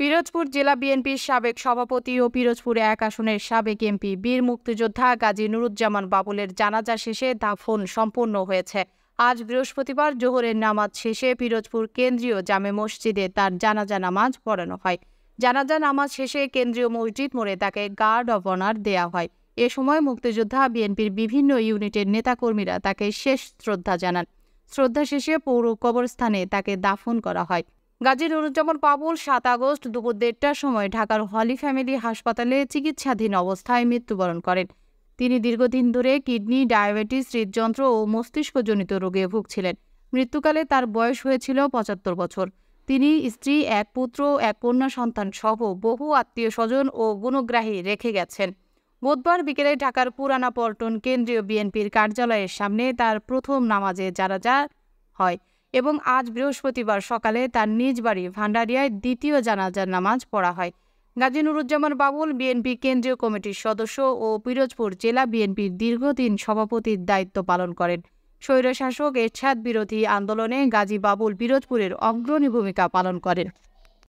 পিরোজপুর জেলা বিএনপির সাবেক সভাপতি ও পিরোজপুর এক আসনের সাবেক এমপি বীর মুক্তিযোদ্ধা গাজী নুরুজ্জামান বাবুলের জানাজা শেষে দাফন সম্পন্ন হয়েছে আজ বৃহস্পতিবার জোহরের নামাজ শেষে পিরোজপুর কেন্দ্রীয় জামে মসজিদে তার জানাজা নামাজ পড়ানো হয় জানাজা নামাজ শেষে কেন্দ্রীয় মসজিদ মোড়ে তাকে গার্ড অব অনার দেয়া হয় এ সময় মুক্তিযোদ্ধা বিএনপির বিভিন্ন ইউনিটের নেতাকর্মীরা তাকে শেষ শ্রদ্ধা জানান শ্রদ্ধা শেষে পৌর কবরস্থানে তাকে দাফন করা হয় গাজী নুরুজ্জামান পাবুল সাত আগস্ট দুপুর দেড়টার সময় ঢাকার হলি ফ্যামিলি হাসপাতালে চিকিৎসাধীন অবস্থায় মৃত্যুবরণ করেন তিনি দীর্ঘদিন ধরে কিডনি ডায়াবেটিস হৃদযন্ত্র ও মস্তিষ্কজনিত রোগে ভুগছিলেন মৃত্যুকালে তার বয়স হয়েছিল পঁচাত্তর বছর তিনি স্ত্রী এক পুত্র এক কন্যা সন্তান সহ বহু আত্মীয় স্বজন ও গুণগ্রাহী রেখে গেছেন বুধবার বিকেলে ঢাকার পুরানা পল্টন কেন্দ্রীয় বিএনপির কার্যালয়ের সামনে তার প্রথম নামাজে যারা যা হয় এবং আজ বৃহস্পতিবার সকালে তার নিজ বাড়ি ভান্ডারিয়ায় দ্বিতীয় জানাজার নামাজ পড়া হয় গাজী নুরুজ্জামান বাবুল বিএনপি কেন্দ্রীয় কমিটির সদস্য ও পিরোজপুর জেলা বিএনপির দীর্ঘদিন সভাপতির দায়িত্ব পালন করেন স্বৈরশাসক এরছাদ বিরোধী আন্দোলনে গাজী বাবুল পিরোজপুরের অগ্রণী ভূমিকা পালন করেন